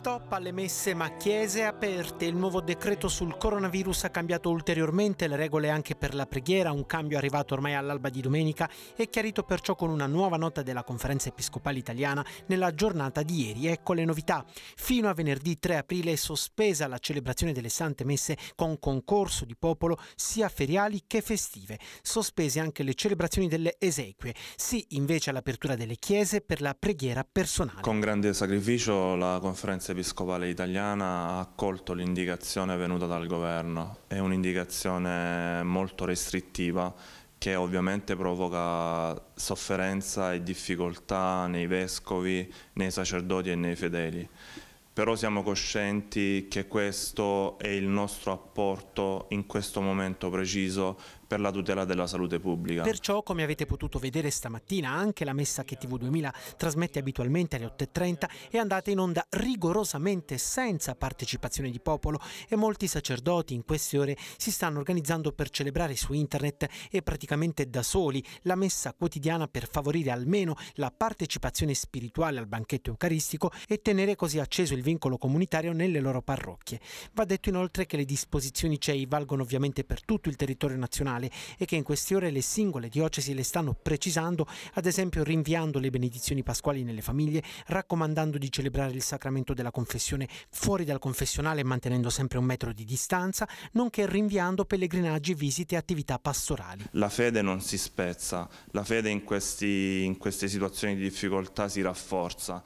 stop alle messe ma chiese aperte. Il nuovo decreto sul coronavirus ha cambiato ulteriormente le regole anche per la preghiera, un cambio arrivato ormai all'alba di domenica e chiarito perciò con una nuova nota della Conferenza Episcopale Italiana nella giornata di ieri. Ecco le novità. Fino a venerdì 3 aprile è sospesa la celebrazione delle sante messe con concorso di popolo sia feriali che festive. Sospese anche le celebrazioni delle esequie. Sì invece all'apertura delle chiese per la preghiera personale. Con grande sacrificio la conferenza Conferenza Episcopale Italiana ha accolto l'indicazione venuta dal governo, è un'indicazione molto restrittiva che ovviamente provoca sofferenza e difficoltà nei vescovi, nei sacerdoti e nei fedeli. Però siamo coscienti che questo è il nostro apporto in questo momento preciso per la tutela della salute pubblica. Perciò, come avete potuto vedere stamattina, anche la messa che TV2000 trasmette abitualmente alle 8.30 è andata in onda rigorosamente senza partecipazione di popolo e molti sacerdoti in queste ore si stanno organizzando per celebrare su internet e praticamente da soli la messa quotidiana per favorire almeno la partecipazione spirituale al banchetto eucaristico e tenere così acceso il vincolo comunitario nelle loro parrocchie. Va detto inoltre che le disposizioni CEI valgono ovviamente per tutto il territorio nazionale Comunale e che in queste ore le singole diocesi le stanno precisando, ad esempio rinviando le benedizioni pasquali nelle famiglie, raccomandando di celebrare il sacramento della confessione fuori dal confessionale mantenendo sempre un metro di distanza, nonché rinviando pellegrinaggi, visite e attività pastorali. La fede non si spezza, la fede in, questi, in queste situazioni di difficoltà si rafforza.